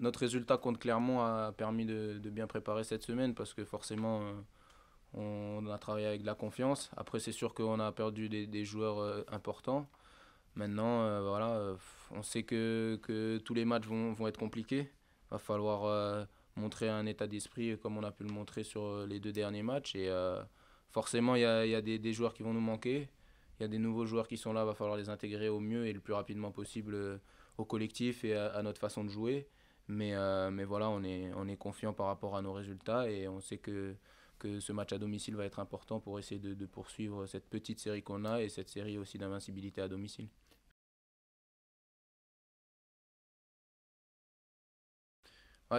notre, résultat contre Clermont a permis de, bien préparer cette semaine parce que forcément, euh, on a travaillé avec de la confiance. Après, c'est sûr qu'on a perdu des, joueurs euh, importants. Maintenant, euh, voilà, on sait que, tous les matchs vont, être compliqués. Il va falloir montrer un état d'esprit comme on a pu le montrer sur les deux derniers matchs. Et forcément, il y a, des, joueurs qui vont nous manquer. Il y a des nouveaux joueurs qui sont là, il va falloir les intégrer au mieux et le plus rapidement possible au collectif et à notre façon de jouer. Euh, mais, voilà, on est, on confiant par rapport à nos résultats et on sait que, ce match à domicile va être important pour essayer de, poursuivre cette petite série qu'on a et cette série aussi d'invincibilité à domicile.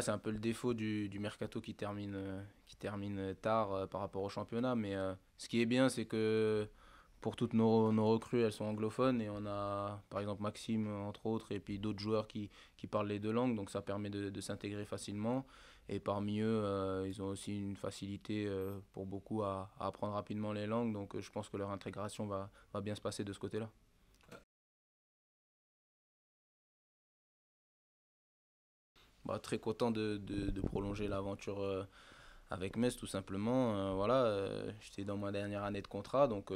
c'est un peu le défaut du, mercato qui termine, euh, qui termine tard euh, par rapport au championnat. Mais ce qui est bien, c'est que pour toutes nos, recrues, elles sont anglophones et on a par exemple Maxime entre autres et puis d'autres joueurs qui, parlent les deux langues, donc ça permet de, s'intégrer facilement. Et parmi eux, euh, ils ont aussi une facilité euh, pour beaucoup à, apprendre rapidement les langues, donc euh, je pense que leur intégration va, bien se passer de ce côté-là. Bah, très content de, prolonger l'aventure avec Metz tout simplement. voilà, j'étais dans ma dernière année de contrat, donc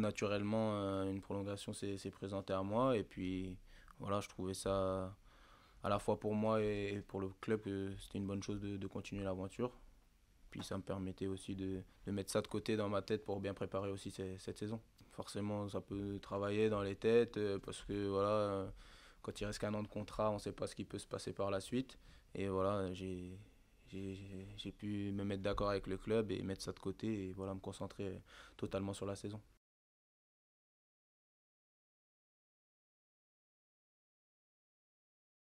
naturellement, euh, une prolongation s'est présentée à moi. Et puis, voilà, je trouvais ça, à la fois pour moi et pour le club, euh, c'était une bonne chose de, continuer l'aventure. Puis ça me permettait aussi de, mettre ça de côté dans ma tête pour bien préparer aussi cette, saison. Forcément, ça peut travailler dans les têtes euh, parce que voilà, quand il reste qu'un an de contrat, on ne sait pas ce qui peut se passer par la suite. Et voilà, j'ai j'ai pu me mettre d'accord avec le club et mettre ça de côté et voilà me concentrer totalement sur la saison.